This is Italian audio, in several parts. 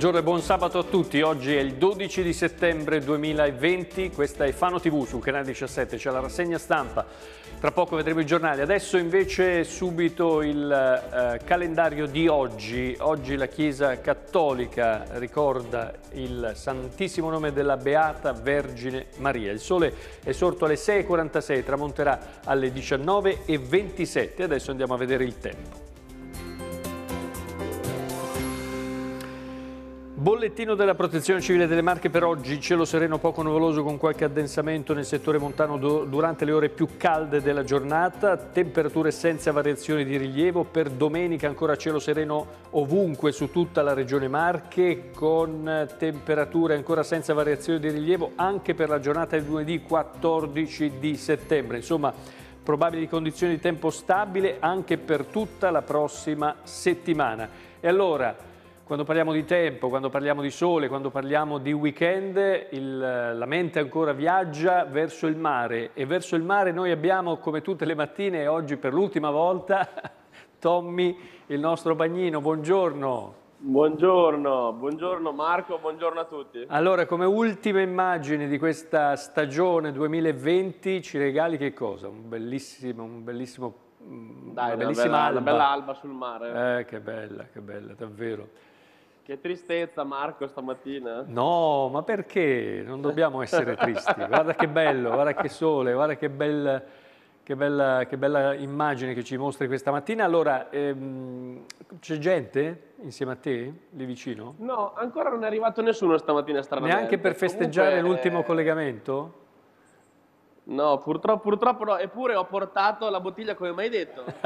Buongiorno e buon sabato a tutti, oggi è il 12 di settembre 2020, questa è Fano TV sul canale 17, c'è la rassegna stampa, tra poco vedremo i giornali. Adesso invece subito il eh, calendario di oggi, oggi la Chiesa Cattolica ricorda il Santissimo Nome della Beata Vergine Maria. Il sole è sorto alle 6.46, tramonterà alle 19.27, adesso andiamo a vedere il tempo. Bollettino della protezione civile delle Marche per oggi, cielo sereno poco nuvoloso con qualche addensamento nel settore montano durante le ore più calde della giornata, temperature senza variazioni di rilievo, per domenica ancora cielo sereno ovunque su tutta la regione Marche con temperature ancora senza variazioni di rilievo anche per la giornata di lunedì 14 di settembre, insomma probabili condizioni di tempo stabile anche per tutta la prossima settimana. E allora quando parliamo di tempo, quando parliamo di sole, quando parliamo di weekend, il, la mente ancora viaggia verso il mare e verso il mare noi abbiamo, come tutte le mattine, oggi per l'ultima volta, Tommy, il nostro bagnino. Buongiorno. Buongiorno, buongiorno Marco, buongiorno a tutti. Allora, come ultima immagine di questa stagione 2020, ci regali che cosa? Un bellissimo, un bellissimo, Dai, una una bella, alba. Una bella alba sul mare. Eh, che bella, che bella, davvero. Che tristezza Marco stamattina. No, ma perché? Non dobbiamo essere tristi. Guarda che bello, guarda che sole, guarda che, bel, che, bella, che bella, immagine che ci mostri questa mattina. Allora, ehm, c'è gente insieme a te lì vicino? No, ancora non è arrivato nessuno stamattina stranamente. Neanche per festeggiare l'ultimo è... Eh, collegamento? No, purtroppo, purtroppo no, eppure ho portato la bottiglia come mai detto.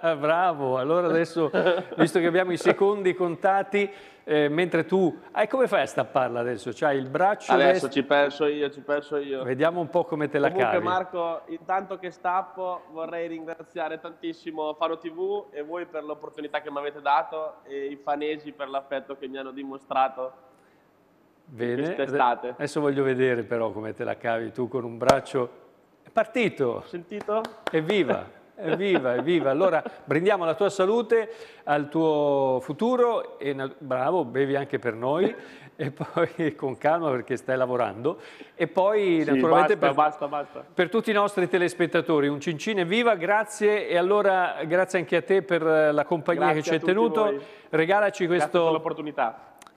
Bravo, allora adesso, visto che abbiamo i secondi contati, eh, mentre tu... Eh, come fai a stapparla adesso? C'hai il braccio... Adesso destro... ci penso io, ci penso io. Vediamo un po' come te la Comunque, cavi. Marco, intanto che stappo vorrei ringraziare tantissimo Faro TV e voi per l'opportunità che mi avete dato e i fanesi per l'affetto che mi hanno dimostrato Bene. quest'estate. Adesso voglio vedere però come te la cavi tu con un braccio. È partito! Sentito? Evviva! Evviva, evviva. Allora brindiamo la tua salute, al tuo futuro e bravo, bevi anche per noi e poi con calma perché stai lavorando e poi sì, naturalmente basta, per, basta, basta. per, tutti i nostri telespettatori un cincino viva, grazie e allora grazie anche a te per la compagnia grazie che ci hai tenuto. Voi. Regalaci questo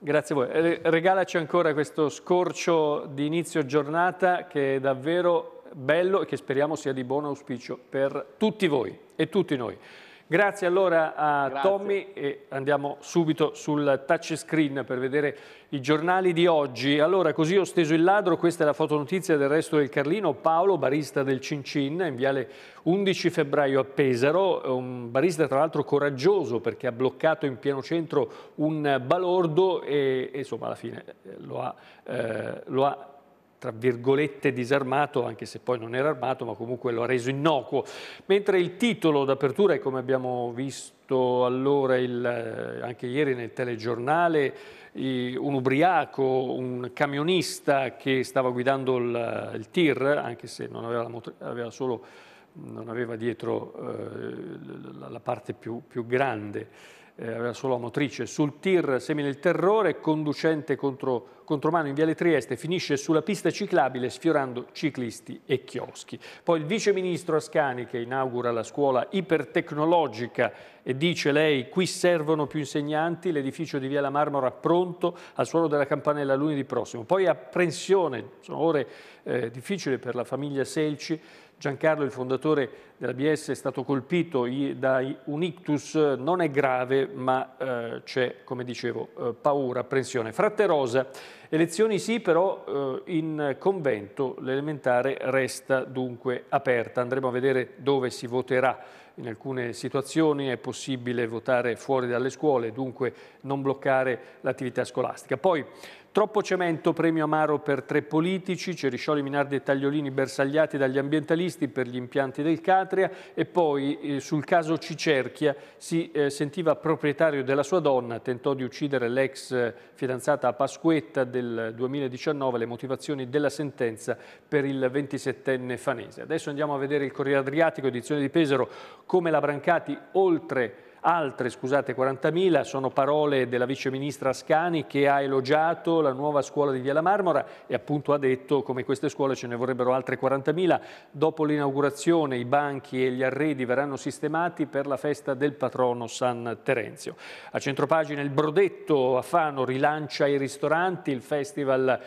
Grazie a voi. Regalaci ancora questo scorcio di inizio giornata che è davvero bello e che speriamo sia di buon auspicio per tutti voi e tutti noi. Grazie allora a Grazie. Tommy e andiamo subito sul touchscreen per vedere i giornali di oggi. Allora, così ho steso il ladro, questa è la fotonotizia del resto del Carlino. Paolo, barista del Cincin, in viale 11 febbraio a Pesaro, un barista tra l'altro coraggioso perché ha bloccato in pieno centro un balordo e, e insomma alla fine eh, lo ha, eh, lo ha tra virgolette disarmato, anche se poi non era armato, ma comunque lo ha reso innocuo. Mentre il titolo d'apertura, è, come abbiamo visto allora il, eh, anche ieri nel telegiornale, un ubriaco, un camionista che stava guidando il, il tir, anche se non aveva, la, aveva solo, non aveva dietro eh, la, la, parte più, più grande, eh, aveva solo la motrice, sul tir semina il terrore, conducente contro contromano in Viale Trieste finisce sulla pista ciclabile sfiorando ciclisti e chioschi. Poi il vice ministro Ascani che inaugura la scuola ipertecnologica e dice lei qui servono più insegnanti, l'edificio di Via la Marmora pronto al suolo della campanella lunedì prossimo. Poi apprensione, sono ore eh, difficili per la famiglia Selci, Giancarlo, il fondatore dell'ABS, è stato colpito da un ictus, eh, non è grave, ma eh, c'è, come dicevo, eh, paura, apprensione. Fratte Rosa, elezioni sì, però eh, in convento l'elementare resta dunque aperta. Andremo a vedere dove si voterà. In alcune situazioni è possibile votare fuori dalle scuole, dunque non bloccare l'attività scolastica. Poi Troppo cemento, premio amaro per tre politici, Ceriscioli, Minardi e Tagliolini bersagliati dagli ambientalisti per gli impianti del Catria e poi eh, sul caso Cicerchia si eh, sentiva proprietario della sua donna, tentò di uccidere l'ex eh, fidanzata Pasquetta del 2019, le motivazioni della sentenza per il 27enne fanese. Adesso andiamo a vedere il Corriere Adriatico, edizione di Pesaro, come la Brancati oltre Altre, scusate, 40.000 sono parole della vice ministra Ascani che ha elogiato la nuova scuola di Via la Marmora e appunto ha detto come queste scuole ce ne vorrebbero altre 40.000. Dopo l'inaugurazione i banchi e gli arredi verranno sistemati per la festa del patrono San Terenzio. A centropagina il Brodetto a Fano rilancia i ristoranti, il festival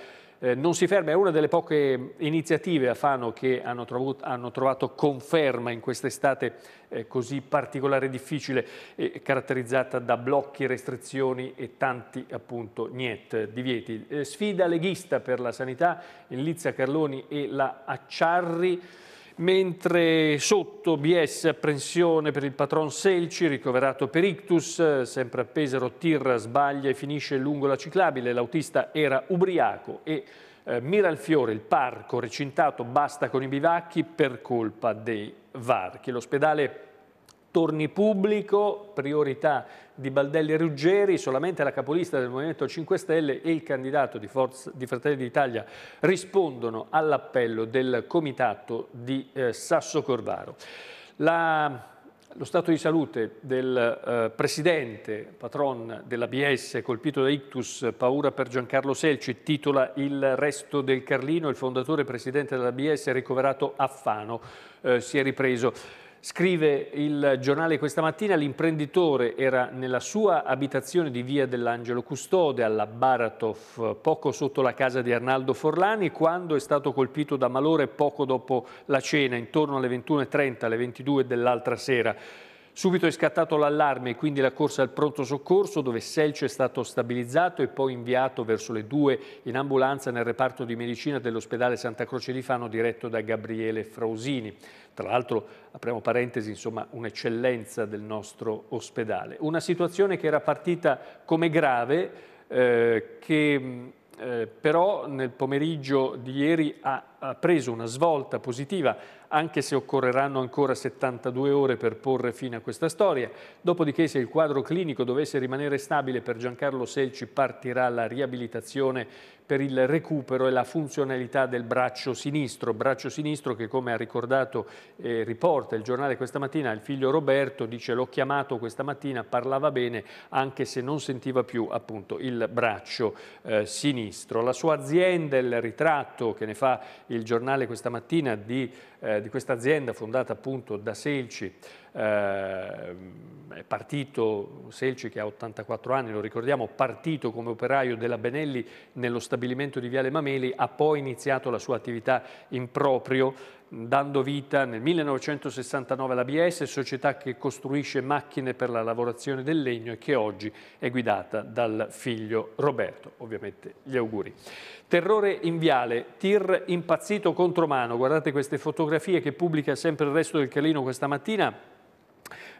eh, non si ferma, è una delle poche iniziative a Fano che hanno, trovato, hanno trovato conferma in quest'estate eh, così particolare e difficile, eh, caratterizzata da blocchi, restrizioni e tanti appunto niet, divieti. Eh, sfida leghista per la sanità, in Lizia Carloni e la Acciarri. Mentre sotto BS apprensione per il patron Selci, ricoverato per ictus, sempre a Pesaro Tir sbaglia e finisce lungo la ciclabile, l'autista era ubriaco e eh, mira il parco recintato basta con i bivacchi per colpa dei varchi. L'ospedale torni pubblico, priorità di Baldelli e Ruggeri, solamente la capolista del Movimento 5 Stelle e il candidato di, Forza, di Fratelli d'Italia rispondono all'appello del comitato di eh, Sasso Corvaro. La, lo stato di salute del eh, presidente patron dell'ABS colpito da ictus, paura per Giancarlo Selci, titola Il resto del Carlino, il fondatore e presidente dell'ABS ricoverato a Fano, eh, si è ripreso. Scrive il giornale questa mattina, l'imprenditore era nella sua abitazione di via dell'Angelo Custode alla Baratov, poco sotto la casa di Arnaldo Forlani, quando è stato colpito da malore poco dopo la cena, intorno alle 21.30, alle 22 dell'altra sera. Subito è scattato l'allarme e quindi la corsa al pronto soccorso dove Selcio è stato stabilizzato e poi inviato verso le 2 in ambulanza nel reparto di medicina dell'ospedale Santa Croce di Fano diretto da Gabriele Frausini. Tra l'altro, apriamo parentesi, insomma, un'eccellenza del nostro ospedale. Una situazione che era partita come grave, eh, che mm, eh, però nel pomeriggio di ieri ha, ha preso una svolta positiva anche se occorreranno ancora 72 ore per porre fine a questa storia. Dopodiché, se il quadro clinico dovesse rimanere stabile per Giancarlo Selci, partirà la riabilitazione per il recupero e la funzionalità del braccio sinistro, braccio sinistro che come ha ricordato e eh, riporta il giornale questa mattina, il figlio Roberto dice l'ho chiamato questa mattina, parlava bene anche se non sentiva più appunto il braccio eh, sinistro. La sua azienda, il ritratto che ne fa il giornale questa mattina di eh, di questa azienda fondata appunto da Selci, eh, è partito Selci che ha 84 anni, lo ricordiamo, partito come operaio della Benelli nello stabilimento di Viale Mameli, ha poi iniziato la sua attività in proprio dando vita nel 1969 alla BS, società che costruisce macchine per la lavorazione del legno e che oggi è guidata dal figlio Roberto. Ovviamente gli auguri. Terrore in viale, tir impazzito contro mano. Guardate queste fotografie che pubblica sempre il resto del Calino questa mattina.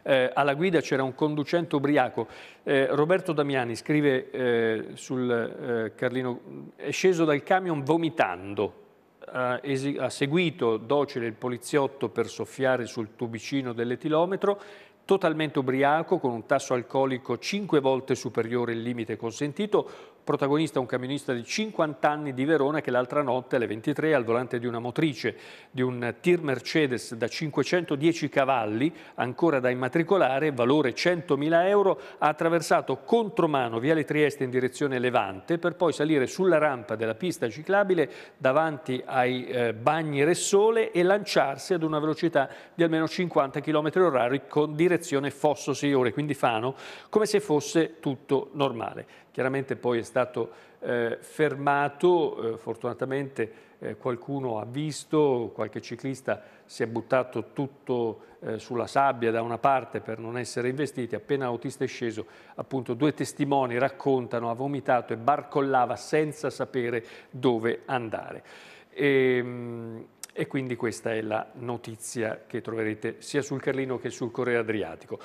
Eh, alla guida c'era un conducente ubriaco. Eh, Roberto Damiani scrive eh, sul eh, Carlino, è sceso dal camion vomitando, ha seguito docile il poliziotto per soffiare sul tubicino dell'etilometro, totalmente ubriaco, con un tasso alcolico 5 volte superiore al limite consentito, Protagonista un camionista di 50 anni di Verona che l'altra notte alle 23 al volante di una motrice di un Tir Mercedes da 510 cavalli, ancora da immatricolare, valore 100.000 euro, ha attraversato contromano Viale Trieste in direzione Levante per poi salire sulla rampa della pista ciclabile davanti ai eh, bagni Ressole e lanciarsi ad una velocità di almeno 50 km h con direzione Fosso Siore, quindi Fano, come se fosse tutto normale. Chiaramente poi è stato eh, fermato, eh, fortunatamente eh, qualcuno ha visto, qualche ciclista si è buttato tutto eh, sulla sabbia da una parte per non essere investiti, appena l'autista è sceso appunto due testimoni raccontano ha vomitato e barcollava senza sapere dove andare. E, ehm, e quindi questa è la notizia che troverete sia sul Carlino che sul Correa Adriatico.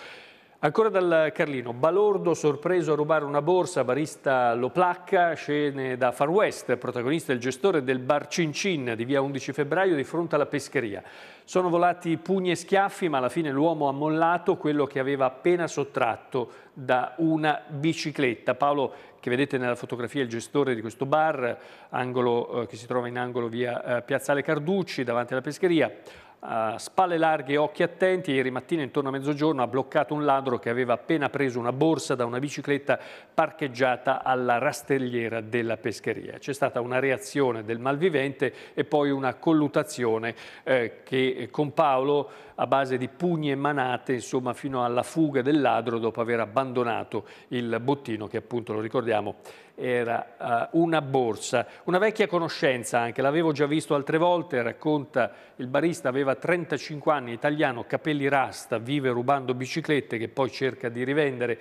Ancora dal Carlino, Balordo sorpreso a rubare una borsa, barista lo placca, scene da Far West, protagonista il gestore del bar Cin Cin di via 11 febbraio di fronte alla pescheria. Sono volati pugni e schiaffi ma alla fine l'uomo ha mollato quello che aveva appena sottratto da una bicicletta. Paolo che vedete nella fotografia è il gestore di questo bar, angolo, eh, che si trova in angolo via eh, Piazzale Carducci davanti alla pescheria, Uh, spalle larghe e occhi attenti, ieri mattina intorno a mezzogiorno ha bloccato un ladro che aveva appena preso una borsa da una bicicletta parcheggiata alla rastelliera della pescheria. C'è stata una reazione del malvivente e poi una collutazione eh, che con Paolo a base di pugni e manate insomma, fino alla fuga del ladro dopo aver abbandonato il bottino che appunto lo ricordiamo era uh, una borsa, una vecchia conoscenza anche, l'avevo già visto altre volte, racconta il barista, aveva 35 anni, italiano, capelli rasta, vive rubando biciclette che poi cerca di rivendere,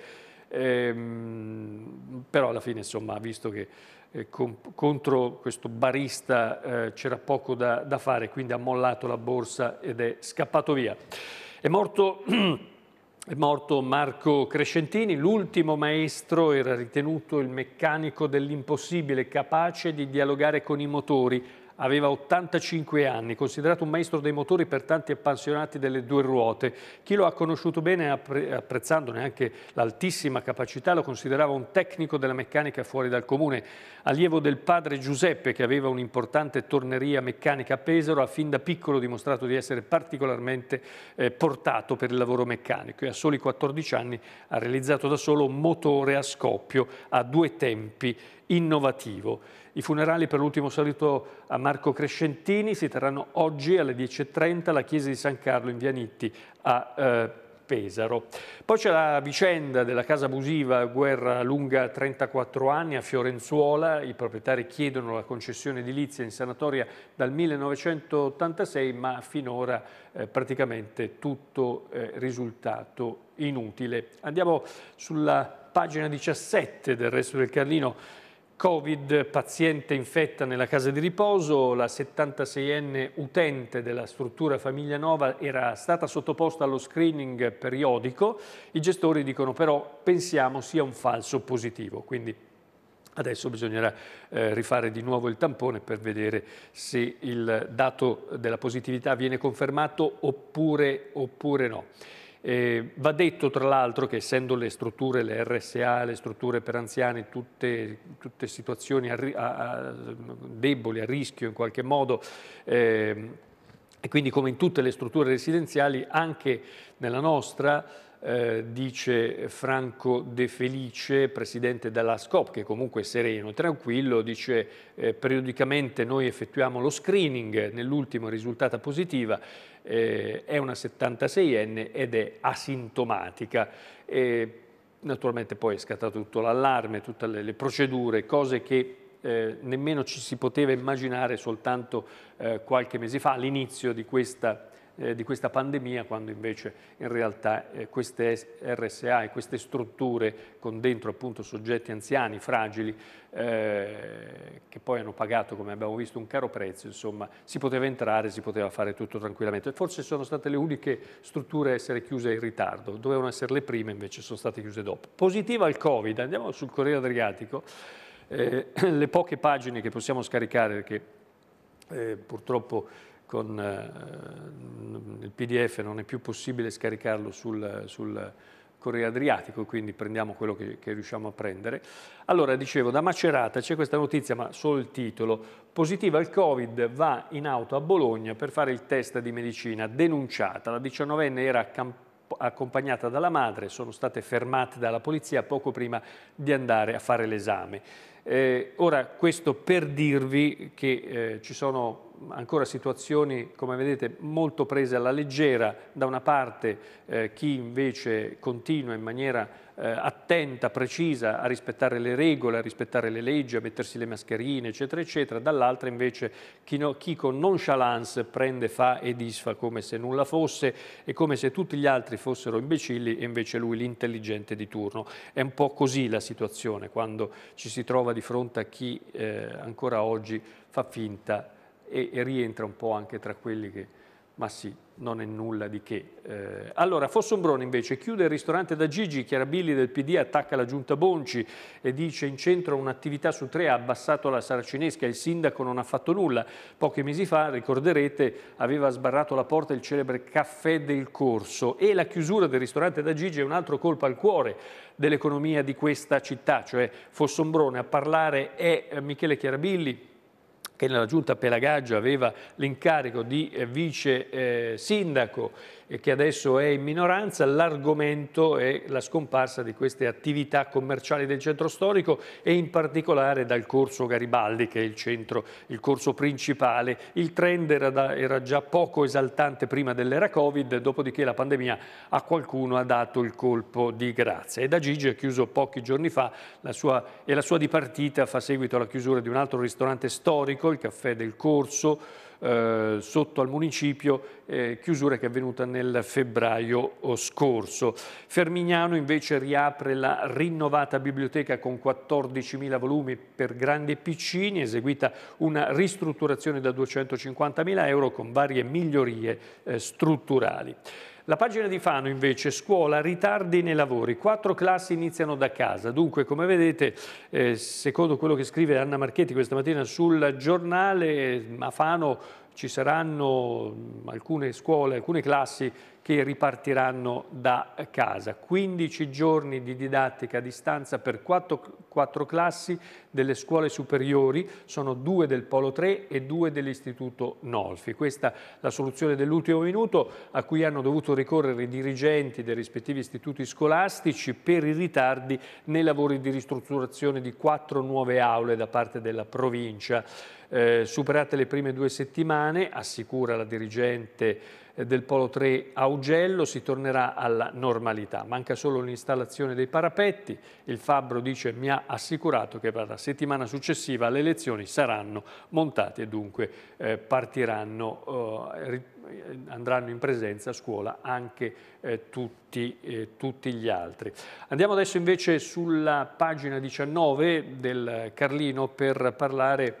ehm, però alla fine insomma ha visto che eh, con, contro questo barista eh, c'era poco da, da fare, quindi ha mollato la borsa ed è scappato via. È morto... È morto Marco Crescentini, l'ultimo maestro era ritenuto il meccanico dell'impossibile, capace di dialogare con i motori, aveva 85 anni, considerato un maestro dei motori per tanti appassionati delle due ruote. Chi lo ha conosciuto bene, apprezzandone anche l'altissima capacità, lo considerava un tecnico della meccanica fuori dal comune, allievo del padre Giuseppe che aveva un'importante torneria meccanica a Pesaro, ha fin da piccolo dimostrato di essere particolarmente eh, portato per il lavoro meccanico e a soli 14 anni ha realizzato da solo un motore a scoppio a due tempi innovativo. I funerali per l'ultimo saluto a Marco Crescentini si terranno oggi alle 10.30 alla chiesa di San Carlo in Vianitti a eh, Pesaro. Poi c'è la vicenda della casa abusiva guerra lunga 34 anni a Fiorenzuola, i proprietari chiedono la concessione edilizia in sanatoria dal 1986 ma finora eh, praticamente tutto eh, risultato inutile. Andiamo sulla pagina 17 del resto del Carlino Covid, paziente infetta nella casa di riposo, la 76enne utente della struttura Famiglia Nova era stata sottoposta allo screening periodico, i gestori dicono però pensiamo sia un falso positivo, quindi Adesso bisognerà eh, rifare di nuovo il tampone per vedere se il dato della positività viene confermato oppure, oppure no. Eh, va detto tra l'altro che essendo le strutture, le RSA, le strutture per anziani, tutte, tutte situazioni a, a, deboli, a rischio in qualche modo, eh, e quindi come in tutte le strutture residenziali, anche nella nostra eh, dice Franco De Felice, presidente della SCOP, che comunque è sereno e tranquillo, dice eh, periodicamente noi effettuiamo lo screening, nell'ultimo risultata positiva, eh, è una 76enne ed è asintomatica. naturalmente poi è scattato tutto l'allarme, tutte le, le procedure, cose che eh, nemmeno ci si poteva immaginare soltanto eh, qualche mese fa all'inizio di questa eh, di questa pandemia, quando invece in realtà eh, queste RSA e queste strutture con dentro appunto soggetti anziani, fragili, eh, che poi hanno pagato, come abbiamo visto, un caro prezzo, insomma, si poteva entrare, si poteva fare tutto tranquillamente. Forse sono state le uniche strutture a essere chiuse in ritardo, dovevano essere le prime, invece sono state chiuse dopo. Positiva al Covid, andiamo sul Corriere Adriatico, eh, le poche pagine che possiamo scaricare, perché eh, purtroppo con eh, il PDF non è più possibile scaricarlo sul, sul Corriere Adriatico, quindi prendiamo quello che, che, riusciamo a prendere. Allora, dicevo, da Macerata c'è questa notizia, ma solo il titolo. Positiva al Covid, va in auto a Bologna per fare il test di medicina, denunciata. La diciannovenne era accompagnata dalla madre, sono state fermate dalla polizia poco prima di andare a fare l'esame. Eh, ora, questo per dirvi che eh, ci sono ancora situazioni, come vedete, molto prese alla leggera, da una parte eh, chi invece continua in maniera eh, attenta, precisa a rispettare le regole, a rispettare le leggi, a mettersi le mascherine, eccetera, eccetera, dall'altra invece chi, no, chi con nonchalance prende, fa e disfa come se nulla fosse e come se tutti gli altri fossero imbecilli e invece lui l'intelligente di turno. È un po' così la situazione quando ci si trova di fronte a chi eh, ancora oggi fa finta e, e, rientra un po' anche tra quelli che, ma sì, non è nulla di che. Eh, allora, Fossombrone invece chiude il ristorante da Gigi, Chiarabilli del PD attacca la giunta Bonci e dice in centro un'attività su tre ha abbassato la saracinesca, il sindaco non ha fatto nulla. Pochi mesi fa, ricorderete, aveva sbarrato la porta il celebre caffè del corso e la chiusura del ristorante da Gigi è un altro colpo al cuore dell'economia di questa città, cioè Fossombrone a parlare è eh, Michele Chiarabilli, che nella giunta Pelagaggio aveva l'incarico di eh, vice eh, sindaco che adesso è in minoranza, l'argomento è la scomparsa di queste attività commerciali del centro storico e in particolare dal corso Garibaldi che è il, centro, il corso principale. Il trend era, da, era già poco esaltante prima dell'era Covid, dopodiché la pandemia a qualcuno ha dato il colpo di grazia. E da Gigi ha chiuso pochi giorni fa la sua, e la sua dipartita fa seguito alla chiusura di un altro ristorante storico, il Caffè del Corso, eh, sotto al municipio, eh, chiusura che è avvenuta nel febbraio scorso. Fermignano invece riapre la rinnovata biblioteca con 14.000 volumi per grandi e piccini, eseguita una ristrutturazione da 250.000 euro con varie migliorie eh, strutturali. La pagina di Fano invece, scuola, ritardi nei lavori, quattro classi iniziano da casa, dunque come vedete eh, secondo quello che scrive Anna Marchetti questa mattina sul giornale, eh, a Fano ci saranno alcune scuole, alcune classi che ripartiranno da casa. 15 giorni di didattica a distanza per 4, 4 classi delle scuole superiori, sono due del Polo 3 e due dell'Istituto Nolfi. Questa è la soluzione dell'ultimo minuto a cui hanno dovuto ricorrere i dirigenti dei rispettivi istituti scolastici per i ritardi nei lavori di ristrutturazione di quattro nuove aule da parte della provincia. Eh, superate le prime due settimane, assicura la dirigente eh, del Polo 3 Augello, si tornerà alla normalità. Manca solo l'installazione dei parapetti. Il Fabbro dice mi ha assicurato che per la settimana successiva le lezioni saranno montate e dunque eh, partiranno, eh, eh, andranno in presenza a scuola anche eh, tutti, eh, tutti gli altri. Andiamo adesso invece sulla pagina 19 del Carlino per parlare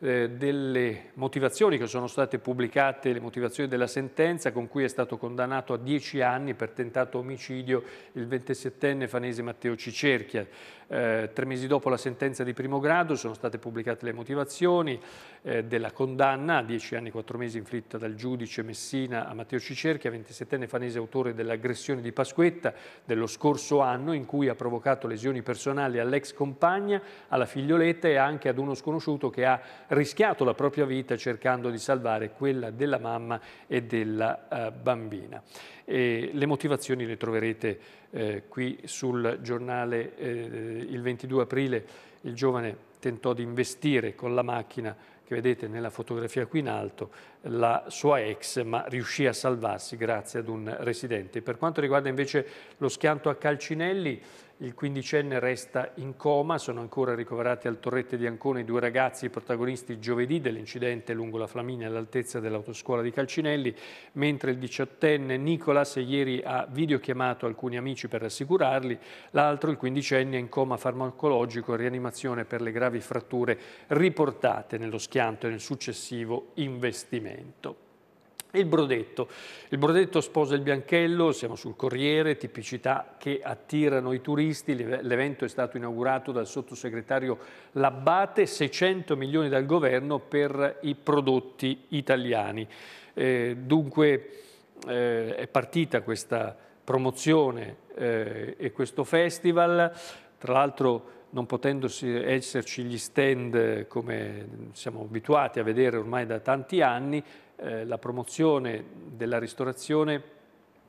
eh, delle motivazioni che sono state pubblicate, le motivazioni della sentenza con cui è stato condannato a 10 anni per tentato omicidio il 27enne fanese Matteo Cicerchia. Eh, tre mesi dopo la sentenza di primo grado sono state pubblicate le motivazioni eh, della condanna a 10 anni e 4 mesi inflitta dal giudice Messina a Matteo Cicerchi, a 27enne fanese autore dell'aggressione di Pasquetta dello scorso anno in cui ha provocato lesioni personali all'ex compagna, alla figlioletta e anche ad uno sconosciuto che ha rischiato la propria vita cercando di salvare quella della mamma e della eh, bambina. E le motivazioni le troverete eh, qui sul giornale eh, il 22 aprile il giovane tentò di investire con la macchina che vedete nella fotografia qui in alto la sua ex ma riuscì a salvarsi grazie ad un residente. Per quanto riguarda invece lo schianto a Calcinelli il quindicenne resta in coma, sono ancora ricoverati al Torrette di Ancona i due ragazzi protagonisti giovedì dell'incidente lungo la Flaminia all'altezza dell'autoscuola di Calcinelli, mentre il diciottenne Nicolas ieri ha videochiamato alcuni amici per rassicurarli, l'altro, il quindicenne, è in coma farmacologico e rianimazione per le gravi fratture riportate nello schianto e nel successivo investimento. Il brodetto. Il brodetto sposa il bianchello, siamo sul Corriere, tipicità che attirano i turisti. L'evento è stato inaugurato dal sottosegretario Labbate, 600 milioni dal governo per i prodotti italiani. Eh, dunque eh, è partita questa promozione eh, e questo festival. Tra l'altro non potendosi esserci gli stand come siamo abituati a vedere ormai da tanti anni, eh, la promozione della ristorazione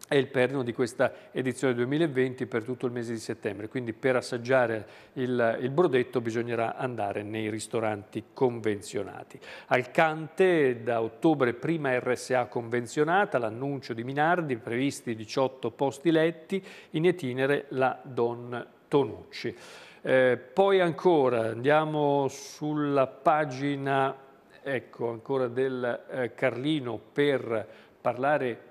è il perno di questa edizione 2020 per tutto il mese di settembre, quindi per assaggiare il, il, brodetto bisognerà andare nei ristoranti convenzionati. Alcante da ottobre prima RSA convenzionata, l'annuncio di Minardi, previsti 18 posti letti, in itinere la Don Tonucci. Eh, poi ancora andiamo sulla pagina ecco, ancora del eh, Carlino per parlare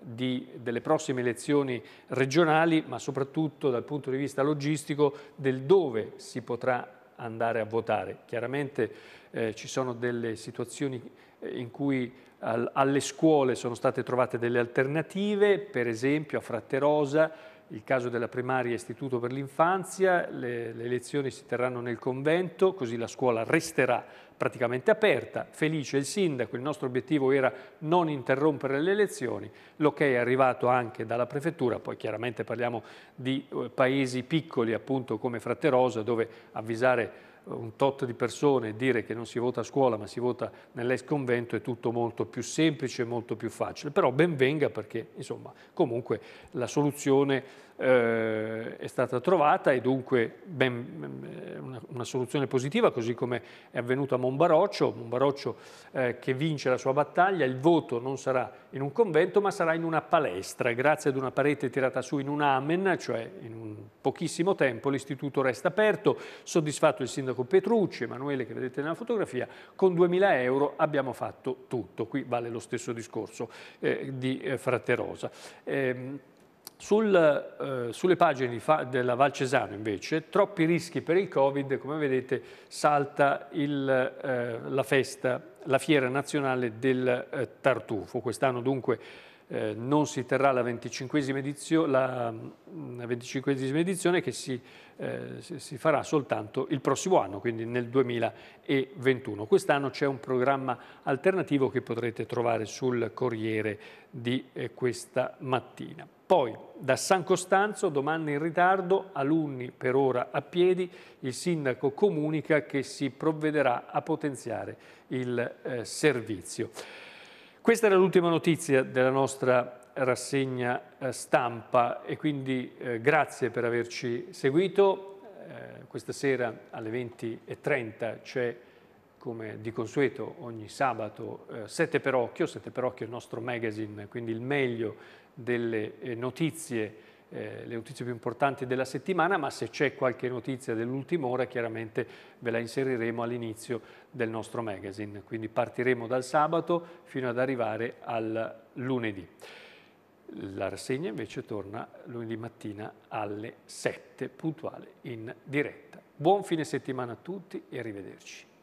di, delle prossime elezioni regionali, ma soprattutto dal punto di vista logistico del dove si potrà andare a votare. Chiaramente eh, ci sono delle situazioni eh, in cui al, alle scuole sono state trovate delle alternative, per esempio a Fratterosa, il caso della primaria Istituto per l'Infanzia, le, le, lezioni si terranno nel convento, così la scuola resterà praticamente aperta, felice il sindaco, il nostro obiettivo era non interrompere le lezioni, l'ok è arrivato anche dalla prefettura, poi chiaramente parliamo di eh, paesi piccoli appunto come Fratterosa dove avvisare un tot di persone e dire che non si vota a scuola ma si vota nell'ex convento è tutto molto più semplice e molto più facile. Però ben venga perché, insomma, comunque la soluzione eh, è stata trovata e dunque ben, eh, una, una, soluzione positiva, così come è avvenuto a Monbaroccio, Monbaroccio eh, che vince la sua battaglia, il voto non sarà in un convento ma sarà in una palestra, grazie ad una parete tirata su in un amen, cioè in un pochissimo tempo l'istituto resta aperto, soddisfatto il sindaco Petrucci, Emanuele che vedete nella fotografia, con 2000 euro abbiamo fatto tutto, qui vale lo stesso discorso eh, di eh, Fraterosa. Ehm, sul, eh, sulle pagine della Val Cesano invece, troppi rischi per il Covid, come vedete salta il, eh, la festa, la fiera nazionale del eh, tartufo. Quest'anno dunque eh, non si terrà la venticinquesima edizione, la, mm, la 25esima edizione che si, eh, si, farà soltanto il prossimo anno, quindi nel 2021. Quest'anno c'è un programma alternativo che potrete trovare sul Corriere di eh, questa mattina. Poi da San Costanzo, domanda in ritardo, alunni per ora a piedi, il sindaco comunica che si provvederà a potenziare il eh, servizio. Questa era l'ultima notizia della nostra rassegna eh, stampa e quindi eh, grazie per averci seguito. Eh, questa sera alle 20.30 c'è come di consueto ogni sabato, eh, Sette per Occhio, Sette per Occhio è il nostro magazine, quindi il meglio delle eh, notizie eh, le notizie più importanti della settimana, ma se c'è qualche notizia dell'ultima ora chiaramente ve la inseriremo all'inizio del nostro magazine, quindi partiremo dal sabato fino ad arrivare al lunedì. La rassegna invece torna lunedì mattina alle 7 puntuale in diretta. Buon fine settimana a tutti e arrivederci.